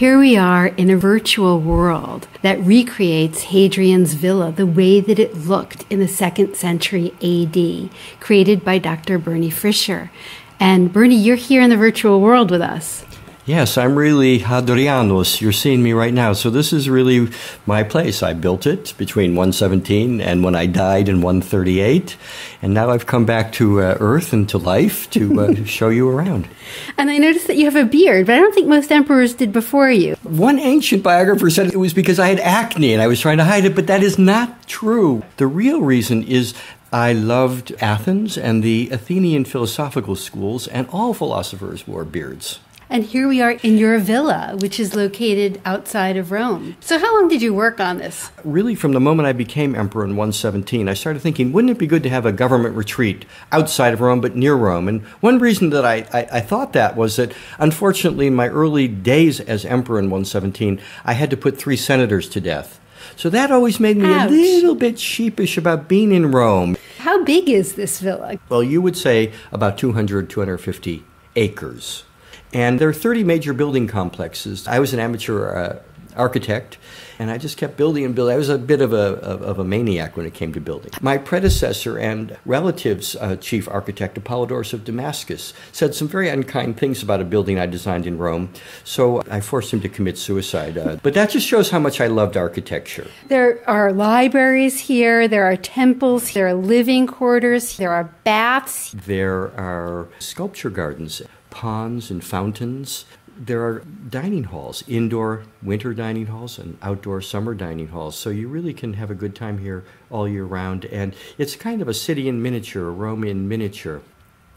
here we are in a virtual world that recreates Hadrian's Villa the way that it looked in the second century AD, created by Dr. Bernie Frischer. And Bernie, you're here in the virtual world with us. Yes, I'm really Hadrianus. You're seeing me right now. So this is really my place. I built it between 117 and when I died in 138. And now I've come back to uh, Earth and to life to uh, show you around. And I noticed that you have a beard, but I don't think most emperors did before you. One ancient biographer said it was because I had acne and I was trying to hide it, but that is not true. The real reason is I loved Athens and the Athenian philosophical schools, and all philosophers wore beards. And here we are in your villa, which is located outside of Rome. So, how long did you work on this? Really, from the moment I became emperor in 117, I started thinking, wouldn't it be good to have a government retreat outside of Rome, but near Rome? And one reason that I, I, I thought that was that, unfortunately, in my early days as emperor in 117, I had to put three senators to death. So that always made me Ouch. a little bit sheepish about being in Rome. How big is this villa? Well, you would say about 200, 250 acres. And there are 30 major building complexes. I was an amateur uh, architect, and I just kept building and building. I was a bit of a, of, a maniac when it came to building. My predecessor and relatives, uh, chief architect Apollodorus of Damascus, said some very unkind things about a building I designed in Rome, so I forced him to commit suicide. Uh, but that just shows how much I loved architecture. There are libraries here, there are temples, there are living quarters, there are baths, there are sculpture gardens ponds and fountains. There are dining halls, indoor winter dining halls and outdoor summer dining halls. So you really can have a good time here all year round. And it's kind of a city in miniature, a Rome in miniature.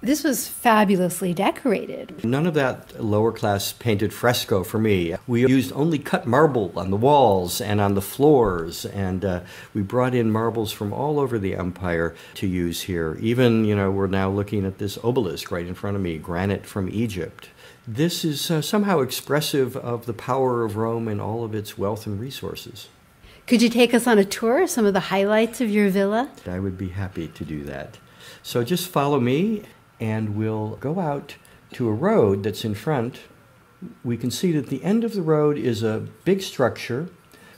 This was fabulously decorated. None of that lower class painted fresco for me. We used only cut marble on the walls and on the floors, and uh, we brought in marbles from all over the empire to use here. Even, you know, we're now looking at this obelisk right in front of me, granite from Egypt. This is uh, somehow expressive of the power of Rome and all of its wealth and resources. Could you take us on a tour, some of the highlights of your villa? I would be happy to do that. So just follow me and we'll go out to a road that's in front. We can see that the end of the road is a big structure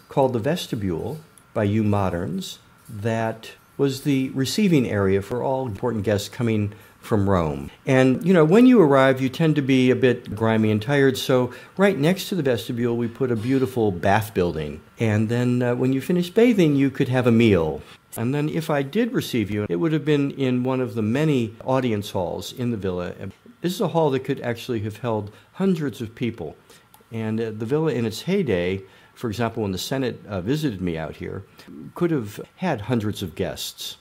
called the vestibule by you moderns that was the receiving area for all important guests coming from Rome. And, you know, when you arrive, you tend to be a bit grimy and tired. So, right next to the vestibule, we put a beautiful bath building. And then uh, when you finish bathing, you could have a meal. And then, if I did receive you, it would have been in one of the many audience halls in the villa. This is a hall that could actually have held hundreds of people. And uh, the villa, in its heyday, for example, when the Senate uh, visited me out here, could have had hundreds of guests.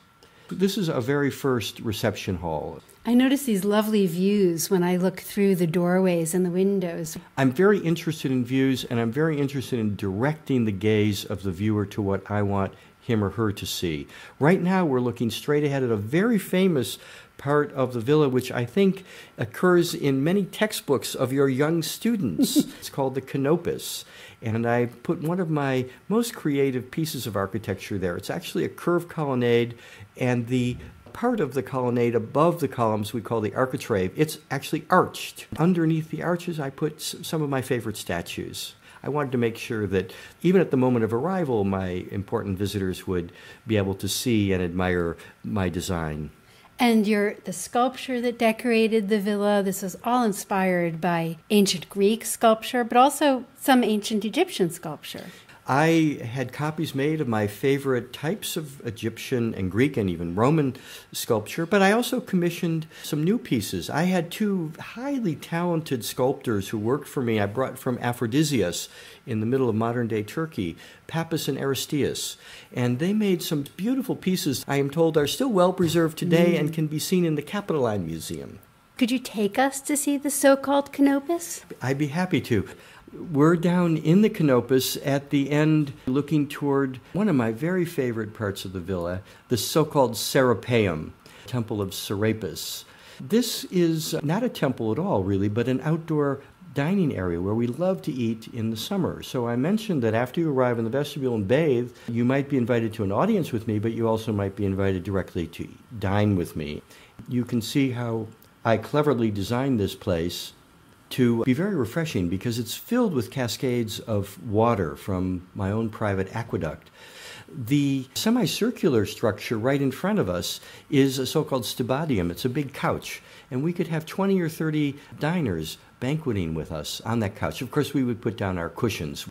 This is a very first reception hall. I notice these lovely views when I look through the doorways and the windows. I'm very interested in views, and I'm very interested in directing the gaze of the viewer to what I want him or her to see. Right now, we're looking straight ahead at a very famous part of the villa, which I think occurs in many textbooks of your young students. it's called the Canopus. And I put one of my most creative pieces of architecture there. It's actually a curved colonnade, and the part of the colonnade above the columns we call the architrave. It's actually arched. Underneath the arches, I put some of my favorite statues. I wanted to make sure that even at the moment of arrival, my important visitors would be able to see and admire my design. And your the sculpture that decorated the villa, this was all inspired by ancient Greek sculpture, but also some ancient Egyptian sculpture. I had copies made of my favorite types of Egyptian and Greek and even Roman sculpture, but I also commissioned some new pieces. I had two highly talented sculptors who worked for me. I brought from Aphrodisias in the middle of modern day Turkey, Pappus and Aristeus, and they made some beautiful pieces I am told are still well preserved today mm. and can be seen in the Capitoline Museum. Could you take us to see the so called Canopus? I'd be happy to. We're down in the Canopus at the end, looking toward one of my very favorite parts of the villa, the so called Serapeum, Temple of Serapis. This is not a temple at all, really, but an outdoor dining area where we love to eat in the summer. So I mentioned that after you arrive in the vestibule and bathe, you might be invited to an audience with me, but you also might be invited directly to dine with me. You can see how I cleverly designed this place to be very refreshing because it's filled with cascades of water from my own private aqueduct. The semicircular structure right in front of us is a so called stibadium. It's a big couch, and we could have 20 or 30 diners banqueting with us on that couch. Of course, we would put down our cushions.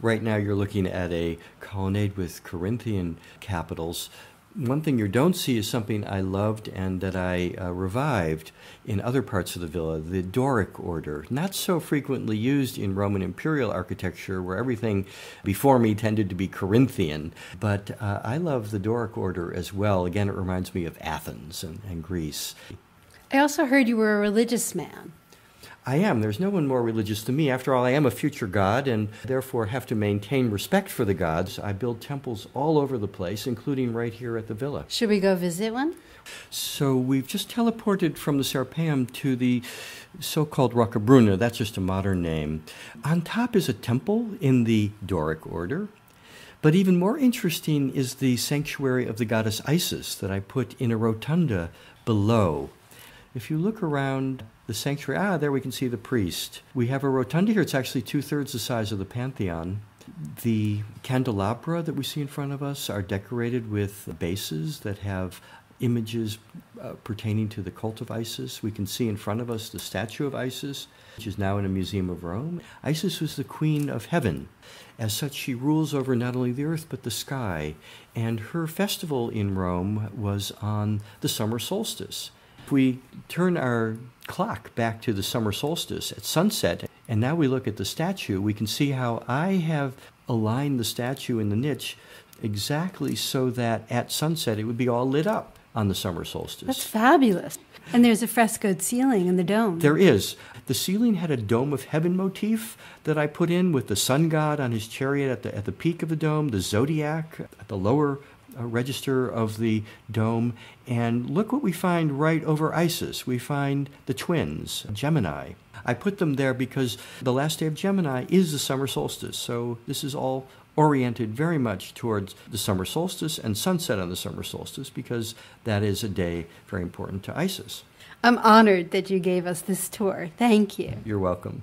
Right now, you're looking at a colonnade with Corinthian capitals one thing you don't see is something I loved and that I uh, revived in other parts of the villa the Doric order, not so frequently used in Roman imperial architecture, where everything before me tended to be Corinthian. But uh, I love the Doric order as well. Again, it reminds me of Athens and, and Greece. I also heard you were a religious man. I am. There's no one more religious than me. After all, I am a future god and therefore have to maintain respect for the gods. I build temples all over the place, including right here at the villa. Should we go visit one? So we've just teleported from the Serapeum to the so-called Roccabruna. That's just a modern name. On top is a temple in the Doric order. But even more interesting is the sanctuary of the goddess Isis that I put in a rotunda below. If you look around, the sanctuary. Ah, there we can see the priest. We have a rotunda here. It's actually two thirds the size of the Pantheon. The candelabra that we see in front of us are decorated with bases that have images uh, pertaining to the cult of Isis. We can see in front of us the statue of Isis, which is now in a museum of Rome. Isis was the queen of heaven. As such, she rules over not only the earth but the sky. And her festival in Rome was on the summer solstice. If we turn our clock back to the summer solstice at sunset, and now we look at the statue, we can see how I have aligned the statue in the niche exactly so that at sunset it would be all lit up on the summer solstice. That's fabulous. And there's a frescoed ceiling in the dome. There is. The ceiling had a dome of heaven motif that I put in with the sun god on his chariot at the at the peak of the dome, the zodiac at the lower register of the dome, and look what we find right over Isis. We find the twins, Gemini. I put them there because the last day of Gemini is the summer solstice, so this is all oriented very much towards the summer solstice and sunset on the summer solstice because that is a day very important to Isis. I'm honored that you gave us this tour. Thank you. You're welcome.